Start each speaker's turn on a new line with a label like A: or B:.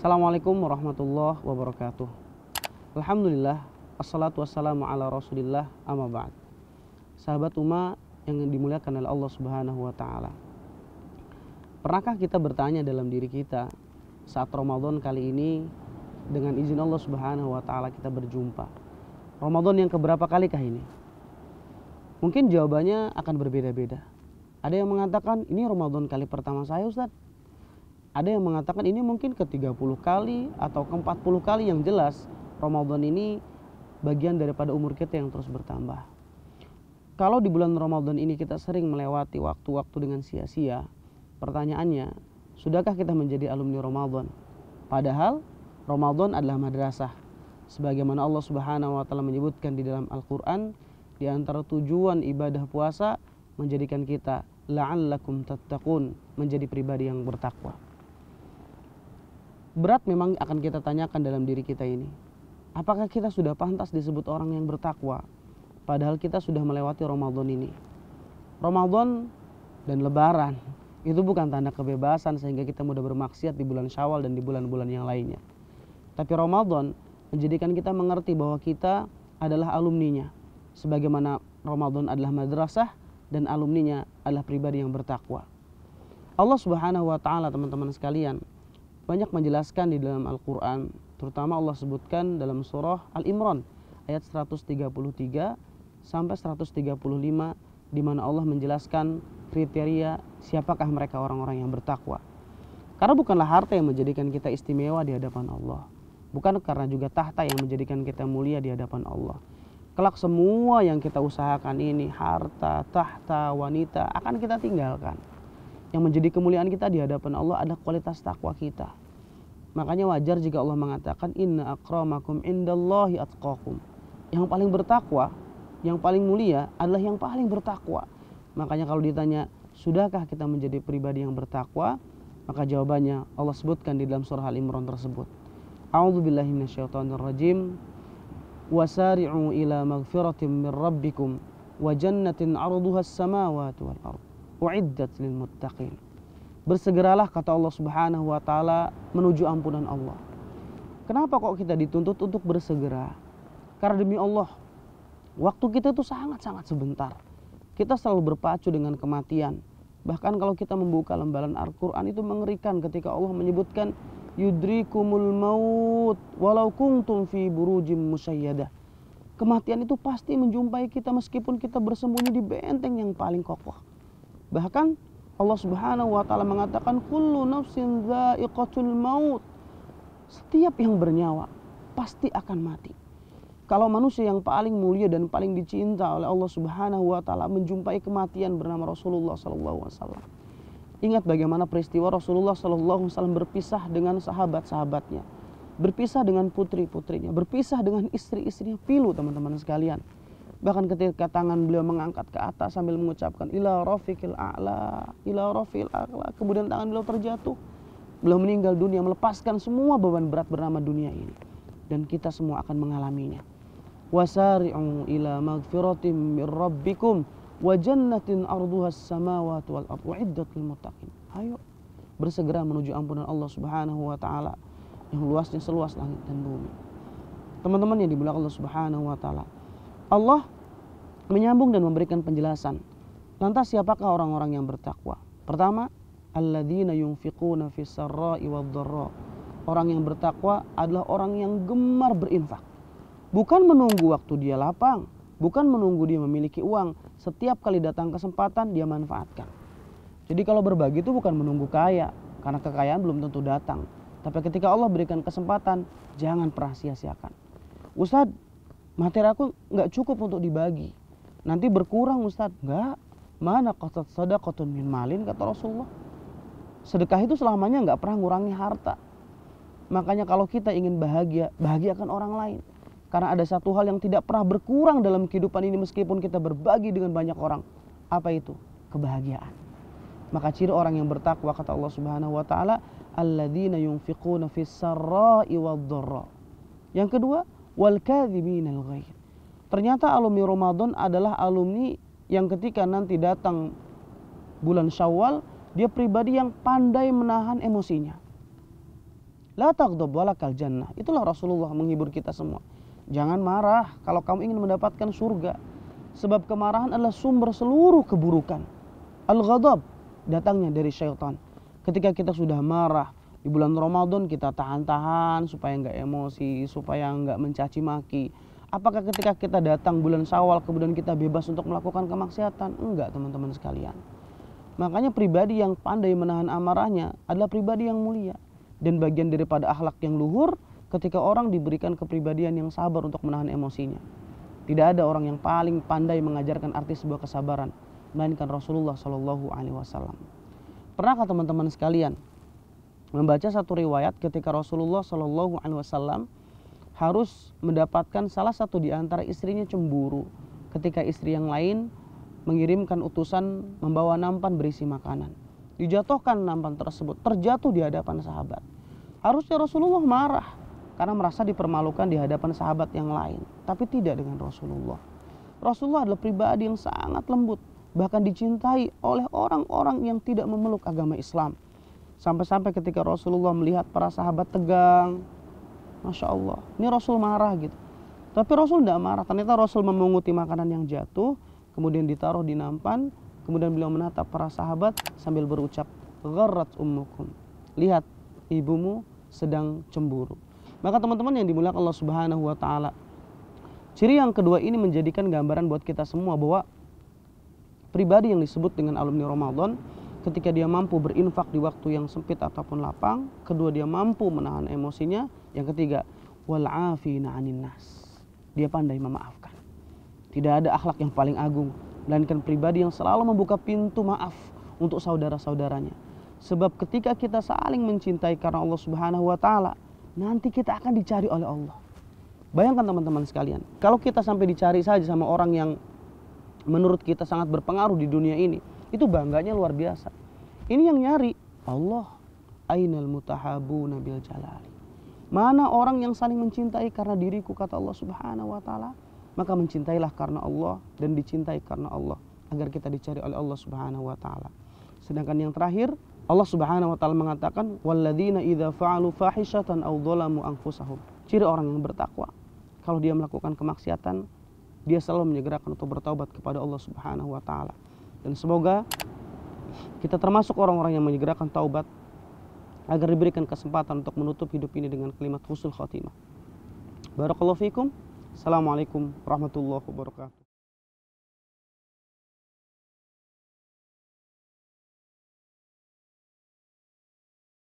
A: Assalamualaikum warahmatullahi wabarakatuh. Alhamdulillah, assalatu wassalamu ala rasulillah amma ba'd. Sahabat Uma yang dimuliakan oleh Allah subhanahu wa ta'ala. Pernahkah kita bertanya dalam diri kita saat Ramadan kali ini dengan izin Allah subhanahu wa ta'ala kita berjumpa. Ramadan yang keberapa kalikah ini? Mungkin jawabannya akan berbeda-beda. Ada yang mengatakan ini Ramadan kali pertama saya Ustadz ada yang mengatakan ini mungkin ke 30 kali atau ke 40 kali yang jelas Ramadan ini bagian daripada umur kita yang terus bertambah. Kalau di bulan Ramadan ini kita sering melewati waktu-waktu dengan sia-sia, pertanyaannya, sudahkah kita menjadi alumni Ramadan? Padahal Ramadan adalah madrasah. Sebagaimana Allah Subhanahu wa taala menyebutkan di dalam Al-Qur'an, di antara tujuan ibadah puasa menjadikan kita la'allakum tattaqun, menjadi pribadi yang bertakwa berat memang akan kita tanyakan dalam diri kita ini. Apakah kita sudah pantas disebut orang yang bertakwa? Padahal kita sudah melewati Ramadan ini. Ramadan dan lebaran itu bukan tanda kebebasan sehingga kita mudah bermaksiat di bulan Syawal dan di bulan-bulan yang lainnya. Tapi Ramadan menjadikan kita mengerti bahwa kita adalah alumninya. Sebagaimana Ramadan adalah madrasah dan alumninya adalah pribadi yang bertakwa. Allah Subhanahu wa taala teman-teman sekalian banyak menjelaskan di dalam Al-Quran terutama Allah sebutkan dalam surah Al-Imran ayat 133 sampai 135 di mana Allah menjelaskan kriteria siapakah mereka orang-orang yang bertakwa. Karena bukanlah harta yang menjadikan kita istimewa di hadapan Allah. Bukan karena juga tahta yang menjadikan kita mulia di hadapan Allah. Kelak semua yang kita usahakan ini, harta, tahta, wanita akan kita tinggalkan. Yang menjadi kemuliaan kita di hadapan Allah adalah kualitas takwa kita. Makanya wajar jika Allah mengatakan inna akramakum indallahi atqakum. Yang paling bertakwa, yang paling mulia adalah yang paling bertakwa. Makanya kalau ditanya, sudahkah kita menjadi pribadi yang bertakwa? Maka jawabannya Allah sebutkan di dalam surah Al-Imran tersebut. minasyaitonir rajim. Wasari'u ila magfiratin min rabbikum wa jannatin 'arduha as-samawati wal ardh uiddat lil muttaqin. Bersegeralah kata Allah Subhanahu wa taala menuju ampunan Allah. Kenapa kok kita dituntut untuk bersegera? Karena demi Allah, waktu kita itu sangat-sangat sebentar. Kita selalu berpacu dengan kematian. Bahkan kalau kita membuka lembaran Al-Qur'an itu mengerikan ketika Allah menyebutkan yudrikumul maut walau kuntum fi burujim musayyadah. Kematian itu pasti menjumpai kita meskipun kita bersembunyi di benteng yang paling kokoh. Bahkan Allah Subhanahu wa taala mengatakan kullu nafsin dha'iqatul maut. Setiap yang bernyawa pasti akan mati. Kalau manusia yang paling mulia dan paling dicinta oleh Allah Subhanahu wa taala menjumpai kematian bernama Rasulullah sallallahu alaihi wasallam. Ingat bagaimana peristiwa Rasulullah sallallahu alaihi wasallam berpisah dengan sahabat-sahabat-sahabatnya, berpisah dengan putri-putrinya, berpisah dengan istri-istrinya. Pilu teman-teman sekalian. Bahkan ketika tangan beliau mengangkat ke atas sambil mengucapkan ila rafiqil a'la, ila rafiqil a'la. Kemudian tangan beliau terjatuh. Beliau meninggal dunia melepaskan semua beban berat bernama dunia ini. Dan kita semua akan mengalaminya. Wasari'u ila magfiratim min rabbikum wa jannatin arduha samawati wal ardu iddat lil muttaqin. Ayo bersegera menuju ampunan Allah Subhanahu wa taala yang luasnya seluas langit dan bumi. Teman-teman yang dimuliakan Allah Subhanahu wa taala, Allah menyambung dan memberikan penjelasan. Lantas siapakah orang-orang yang bertakwa? Pertama, alladzina yunfiquna fis sarra'i wadh-dharra. Orang yang bertakwa adalah orang yang gemar berinfak. Bukan menunggu waktu dia lapang, bukan menunggu dia memiliki uang. Setiap kali datang kesempatan dia manfaatkan. Jadi kalau berbagi itu bukan menunggu kaya, karena kekayaan belum tentu datang. Tapi ketika Allah berikan kesempatan, jangan pernah sia-siakan. Ustadz, materi aku nggak cukup untuk dibagi. Nanti berkurang Ustadz. Nggak. Mana qasad sadaqatun min malin kata Rasulullah. Sedekah itu selamanya nggak pernah ngurangi harta. Makanya kalau kita ingin bahagia, bahagiakan orang lain. Karena ada satu hal yang tidak pernah berkurang dalam kehidupan ini meskipun kita berbagi dengan banyak orang. Apa itu? Kebahagiaan. Maka ciri orang yang bertakwa kata Allah Subhanahu wa taala, alladzina yunfiquna fis sarra'i wad Yang kedua, wal kadhibinal Ternyata alumni Ramadan adalah alumni yang ketika nanti datang bulan Syawal, dia pribadi yang pandai menahan emosinya. La taghdab walakal jannah. Itulah Rasulullah menghibur kita semua. Jangan marah kalau kamu ingin mendapatkan surga. Sebab kemarahan adalah sumber seluruh keburukan. Al-ghadab datangnya dari syaitan. Ketika kita sudah marah, di bulan Ramadan kita tahan-tahan supaya nggak emosi, supaya nggak mencaci maki. Apakah ketika kita datang bulan Syawal kemudian kita bebas untuk melakukan kemaksiatan? Enggak, teman-teman sekalian. Makanya pribadi yang pandai menahan amarahnya adalah pribadi yang mulia dan bagian daripada akhlak yang luhur ketika orang diberikan kepribadian yang sabar untuk menahan emosinya. Tidak ada orang yang paling pandai mengajarkan arti sebuah kesabaran melainkan Rasulullah Shallallahu alaihi wasallam. Pernahkah teman-teman sekalian membaca satu riwayat ketika Rasulullah Shallallahu Alaihi Wasallam harus mendapatkan salah satu di antara istrinya cemburu ketika istri yang lain mengirimkan utusan membawa nampan berisi makanan. Dijatuhkan nampan tersebut, terjatuh di hadapan sahabat. Harusnya Rasulullah marah karena merasa dipermalukan di hadapan sahabat yang lain, tapi tidak dengan Rasulullah. Rasulullah adalah pribadi yang sangat lembut, bahkan dicintai oleh orang-orang yang tidak memeluk agama Islam. Sampai-sampai ketika Rasulullah melihat para sahabat tegang, Masya Allah, ini Rasul marah gitu. Tapi Rasul tidak marah, ternyata Rasul memunguti makanan yang jatuh, kemudian ditaruh di nampan, kemudian beliau menatap para sahabat sambil berucap, Gharat ummukum, lihat ibumu sedang cemburu. Maka teman-teman yang dimulai Allah Subhanahu wa taala. Ciri yang kedua ini menjadikan gambaran buat kita semua bahwa pribadi yang disebut dengan alumni Ramadan ketika dia mampu berinfak di waktu yang sempit ataupun lapang, kedua dia mampu menahan emosinya, yang ketiga wal nas. Dia pandai memaafkan. Tidak ada akhlak yang paling agung melainkan pribadi yang selalu membuka pintu maaf untuk saudara-saudaranya. Sebab ketika kita saling mencintai karena Allah Subhanahu wa taala, nanti kita akan dicari oleh Allah. Bayangkan teman-teman sekalian, kalau kita sampai dicari saja sama orang yang menurut kita sangat berpengaruh di dunia ini, itu bangganya luar biasa. Ini yang nyari Allah ainal mutahabu nabil jalali. Mana orang yang saling mencintai karena diriku kata Allah Subhanahu wa taala? Maka mencintailah karena Allah dan dicintai karena Allah agar kita dicari oleh Allah Subhanahu wa taala. Sedangkan yang terakhir Allah Subhanahu wa taala mengatakan walladzina idha fa'alu fahishatan aw dhalamu Ciri orang yang bertakwa kalau dia melakukan kemaksiatan dia selalu menyegerakan untuk bertaubat kepada Allah Subhanahu wa taala. Dan semoga kita termasuk orang-orang yang menyegerakan taubat agar diberikan kesempatan untuk menutup hidup ini dengan kalimat husnul khotimah. Barakallahu fikum. Assalamualaikum warahmatullahi wabarakatuh.